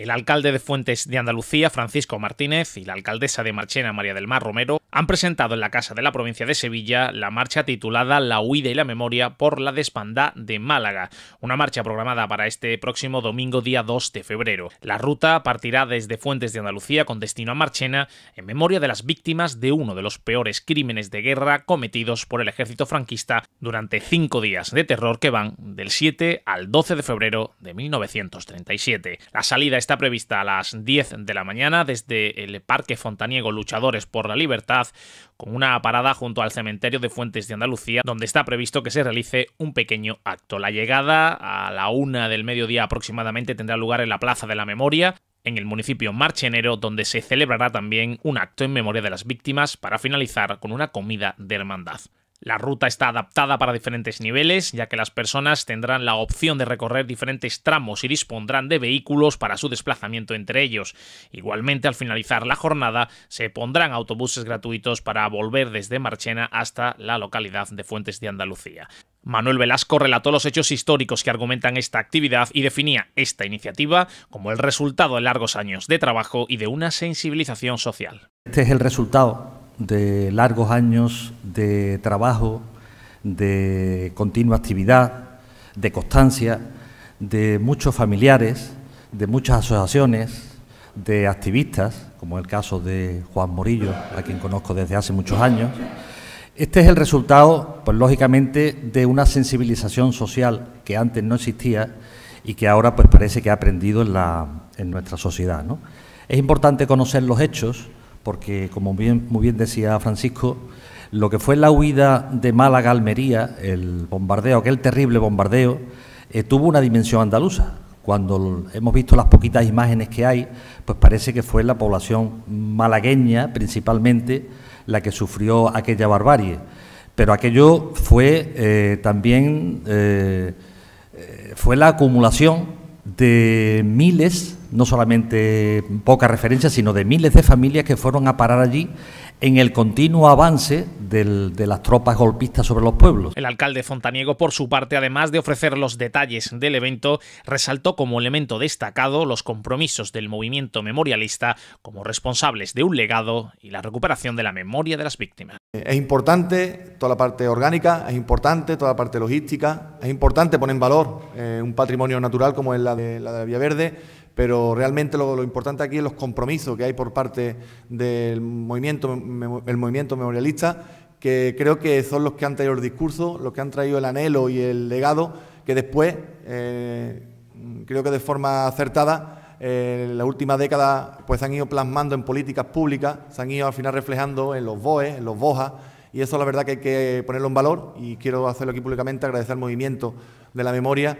El alcalde de Fuentes de Andalucía, Francisco Martínez, y la alcaldesa de Marchena, María del Mar Romero, han presentado en la Casa de la Provincia de Sevilla la marcha titulada La huida y la memoria por la despandá de Málaga, una marcha programada para este próximo domingo día 2 de febrero. La ruta partirá desde Fuentes de Andalucía con destino a Marchena en memoria de las víctimas de uno de los peores crímenes de guerra cometidos por el ejército franquista durante cinco días de terror que van del 7 al 12 de febrero de 1937. La salida está está prevista a las 10 de la mañana desde el Parque Fontaniego Luchadores por la Libertad, con una parada junto al cementerio de Fuentes de Andalucía, donde está previsto que se realice un pequeño acto. La llegada a la una del mediodía aproximadamente tendrá lugar en la Plaza de la Memoria, en el municipio Marchenero, donde se celebrará también un acto en memoria de las víctimas para finalizar con una comida de hermandad. La ruta está adaptada para diferentes niveles, ya que las personas tendrán la opción de recorrer diferentes tramos y dispondrán de vehículos para su desplazamiento entre ellos. Igualmente, al finalizar la jornada, se pondrán autobuses gratuitos para volver desde Marchena hasta la localidad de Fuentes de Andalucía. Manuel Velasco relató los hechos históricos que argumentan esta actividad y definía esta iniciativa como el resultado de largos años de trabajo y de una sensibilización social. Este es el resultado de largos años de trabajo, de continua actividad, de constancia, de muchos familiares, de muchas asociaciones, de activistas, como el caso de Juan Morillo, a quien conozco desde hace muchos años. Este es el resultado, pues lógicamente, de una sensibilización social que antes no existía y que ahora pues parece que ha aprendido en, la, en nuestra sociedad. Es importante conocer los hechos, porque como bien, muy bien decía Francisco, lo que fue la huida de Málaga a Almería, el bombardeo, aquel terrible bombardeo, eh, tuvo una dimensión andaluza. Cuando hemos visto las poquitas imágenes que hay, pues parece que fue la población malagueña principalmente la que sufrió aquella barbarie. Pero aquello fue eh, también eh, fue la acumulación de miles no solamente pocas referencias, sino de miles de familias que fueron a parar allí en el continuo avance de las tropas golpistas sobre los pueblos. El alcalde Fontaniego, por su parte, además de ofrecer los detalles del evento, resaltó como elemento destacado los compromisos del movimiento memorialista como responsables de un legado y la recuperación de la memoria de las víctimas. Es importante toda la parte orgánica, es importante toda la parte logística, es importante poner en valor eh, un patrimonio natural como es la de la, de la Vía Verde pero realmente lo, importante aquí es los compromisos que hay por parte del movimiento, el movimiento memorialista, que creo que son los que han traído el discurso, los que han traído el anhelo y el legado, que después, eh, creo que de forma acertada, en eh, la última década pues han ido plasmando en políticas públicas, se han ido al final reflejando en los BOE, en los BOJA, y eso la verdad que hay que ponerlo en valor y quiero hacerlo aquí públicamente, agradecer al movimiento de la memoria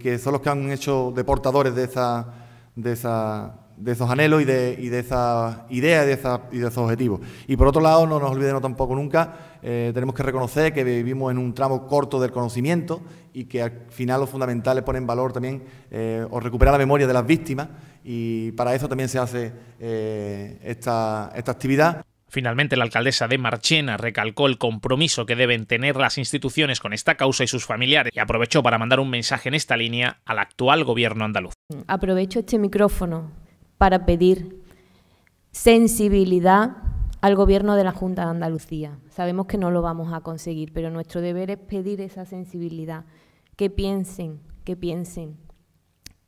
que, son los que han hecho deportadores de, de, esa, de esos anhelos y de, esas ideas y de, de, esos objetivos. Y por otro lado, no nos olvidemos tampoco nunca, eh, tenemos que reconocer que vivimos en un tramo corto del conocimiento y que al final lo fundamental es poner en valor también eh, o recuperar la memoria de las víctimas y para eso también se hace eh, esta actividad. Finalmente, la alcaldesa de Marchena recalcó el compromiso que deben tener las instituciones con esta causa y sus familiares y aprovechó para mandar un mensaje en esta línea al actual gobierno andaluz. Aprovecho este micrófono para pedir sensibilidad al gobierno de la Junta de Andalucía. Sabemos que no lo vamos a conseguir, pero nuestro deber es pedir esa sensibilidad, que piensen, que piensen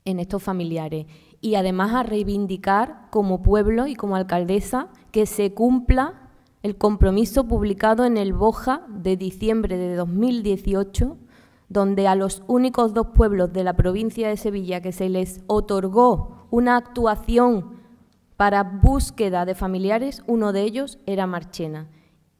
en estos familiares y además a reivindicar como pueblo y como alcaldesa que se cumpla el compromiso publicado en el Boja de diciembre de 2018, donde a los únicos dos pueblos de la provincia de Sevilla que se les otorgó una actuación para búsqueda de familiares, uno de ellos era Marchena.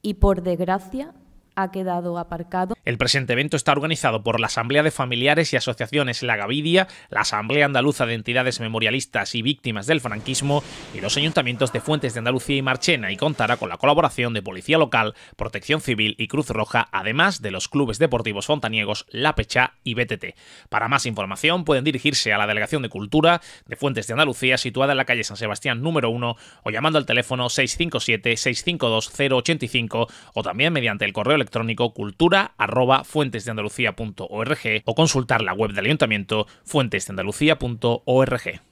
Y por desgracia, ha quedado aparcado. El presente evento está organizado por la Asamblea de Familiares y Asociaciones La Gavidia, la Asamblea Andaluza de Entidades Memorialistas y Víctimas del Franquismo y los ayuntamientos de Fuentes de Andalucía y Marchena y contará con la colaboración de Policía Local, Protección Civil y Cruz Roja, además de los clubes deportivos fontaniegos La Pecha y BTT. Para más información pueden dirigirse a la Delegación de Cultura de Fuentes de Andalucía situada en la calle San Sebastián número 1 o llamando al teléfono 657 652 085 o también mediante el correo electrónico electrónico cultura arroba Andalucía.org o consultar la web del ayuntamiento fuentes de Andalucía.org.